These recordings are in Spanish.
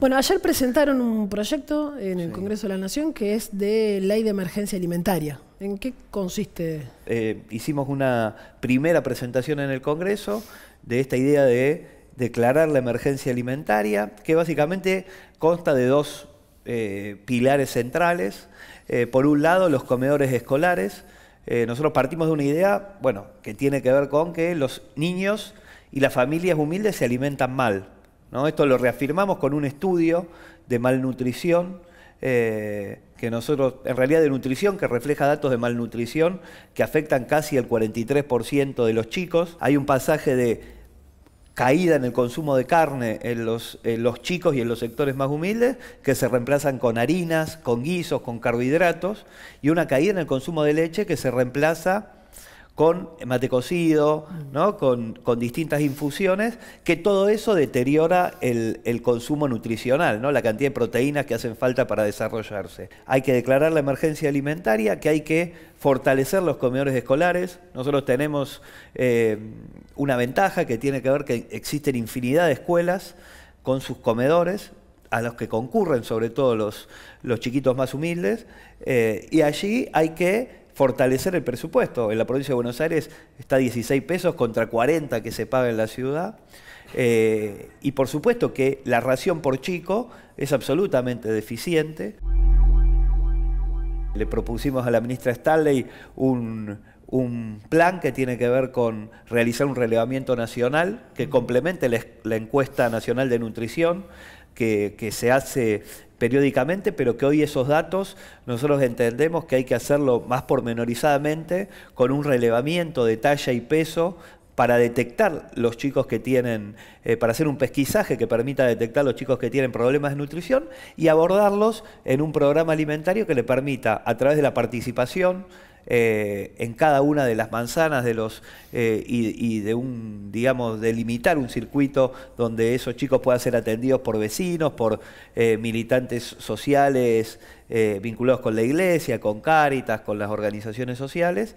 Bueno, ayer presentaron un proyecto en el Congreso de la Nación que es de ley de emergencia alimentaria. ¿En qué consiste? Eh, hicimos una primera presentación en el Congreso de esta idea de declarar la emergencia alimentaria, que básicamente consta de dos eh, pilares centrales. Eh, por un lado, los comedores escolares. nosotros partimos de una idea, bueno, que tiene que ver con que los niños y las familias humildes se alimentan mal. Esto lo reafirmamos con un estudio de malnutrición. Eh, que nosotros, en realidad de nutrición, que refleja datos de malnutrición que afectan casi el 43% de los chicos. Hay un pasaje de caída en el consumo de carne en los, chicos y en los sectores más humildes, que se reemplazan con harinas, con guisos, con carbohidratos, y una caída en el consumo de leche que se reemplaza con mate cocido, mm. ¿no? con, distintas infusiones, que todo eso deteriora el, consumo nutricional, ¿no? la cantidad de proteínas que hacen falta para desarrollarse. Hay que declarar la emergencia alimentaria, que hay que fortalecer los comedores escolares. Nosotros tenemos eh, una ventaja que tiene que ver que existen infinidad de escuelas con sus comedores, a los que concurren sobre todo los, los chiquitos más humildes, eh, y allí hay que fortalecer el presupuesto. En la provincia de Buenos Aires está 16 pesos contra 40 que se paga en la ciudad. Eh, y por supuesto que la ración por chico es absolutamente deficiente. Le propusimos a la ministra Stanley un, plan que tiene que ver con realizar un relevamiento nacional que complemente la encuesta nacional de nutrición que, se hace periódicamente, pero que hoy esos datos nosotros entendemos que hay que hacerlo más pormenorizadamente, con un relevamiento de talla y peso para detectar los chicos que tienen, eh, para hacer un pesquisaje que permita detectar los chicos que tienen problemas de nutrición y abordarlos en un programa alimentario que le permita, a través de la participación, eh, en cada una de las manzanas de los eh, y, de un digamos delimitar un circuito donde esos chicos puedan ser atendidos por vecinos, por eh, militantes sociales vinculados con la iglesia, con Cáritas, con las organizaciones sociales,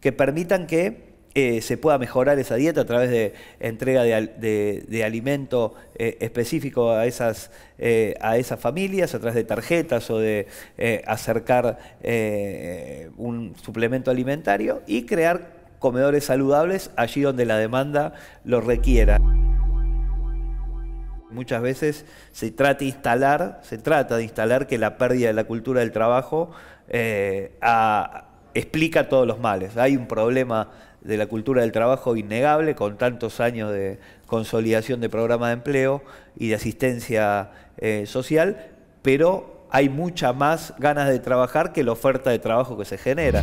que permitan que eh, se pueda mejorar esa dieta a través de entrega de, alimento eh, específico a esas, eh, a esas familias, a través de tarjetas o de acercar un suplemento alimentario y crear comedores saludables allí donde la demanda lo requiera. Muchas veces se trata de instalar, se trata de instalar que la pérdida de la cultura del trabajo explica todos los males. Hay un problema de la cultura del trabajo innegable, con tantos años de consolidación de programas de empleo y de asistencia eh, social, pero hay mucha más ganas de trabajar que la oferta de trabajo que se genera.